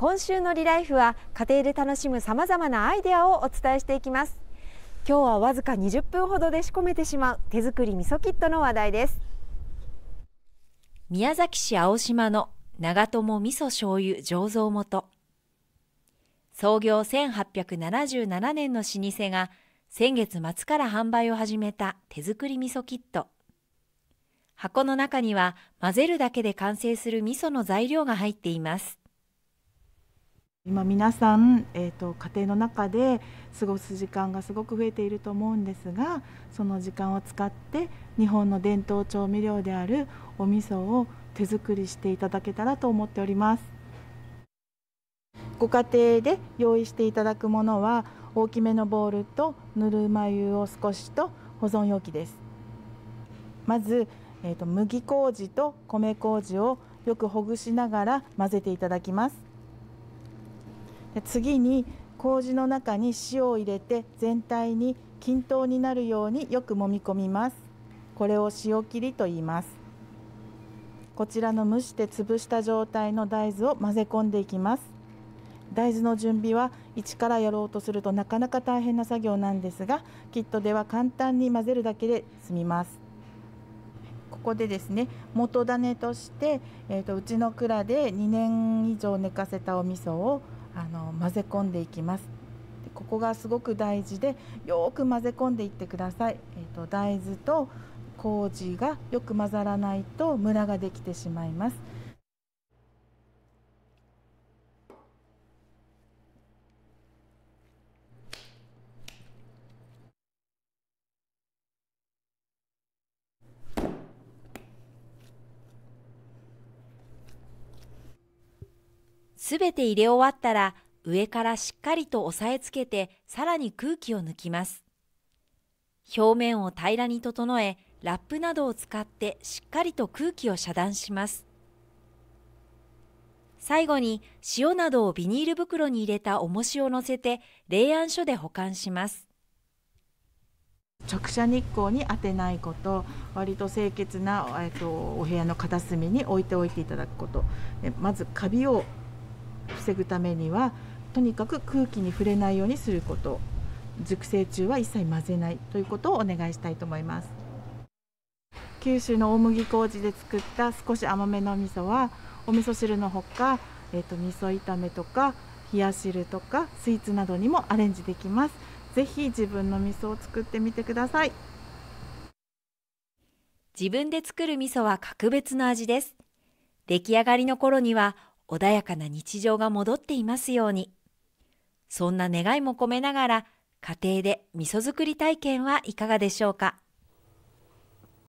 今週のリライフは家庭で楽しむさまざまなアイデアをお伝えしていきます今日はわずか20分ほどで仕込めてしまう手作り味噌キットの話題です宮崎市青島の長友味噌醤油醸造元創業1877年の老舗が先月末から販売を始めた手作り味噌キット箱の中には混ぜるだけで完成する味噌の材料が入っています今皆さん、えーと、家庭の中で過ごす時間がすごく増えていると思うんですがその時間を使って日本の伝統調味料であるお味噌を手作りしていただけたらと思っておりますご家庭で用意していただくものは大きめのボウルとぬるま湯を少しと保存容器ですまず、えーと麦麹と米麹をよくほぐしながら混ぜていただきますで次に麹の中に塩を入れて全体に均等になるようによく揉み込みますこれを塩切りと言いますこちらの蒸して潰した状態の大豆を混ぜ込んでいきます大豆の準備は一からやろうとするとなかなか大変な作業なんですがキットでは簡単に混ぜるだけで済みますここでですね元種として、えーと、うちの蔵で2年以上寝かせたお味噌をあの混ぜ込んでいきますでここがすごく大事でよく混ぜ込んでいってください、えーと、と大豆と麹がよく混ざらないとムラができてしまいますすべて入れ終わったら上からしっかりと押さえつけてさらに空気を抜きます。表面を平らに整えラップなどを使ってしっかりと空気を遮断します。最後に塩などをビニール袋に入れた重しを乗せて冷暗所で保管します。直射日光に当てないこと割と清潔な、えっと、お部屋の片隅に置いておいていただくことまずカビを防ぐためにはとにかく空気に触れないようにすること熟成中は一切混ぜないということをお願いしたいと思います九州の大麦麹で作った少し甘めの味噌はお味噌汁のほか、えーと、味噌炒めとか冷や汁とかスイーツなどにもアレンジできますぜひ自分の味噌を作ってみてください自分で作る味噌は格別の味です出来上がりの頃には穏やかな日常が戻っていますように。そんな願いも込めながら、家庭で味噌作り体験はいかがでしょうか。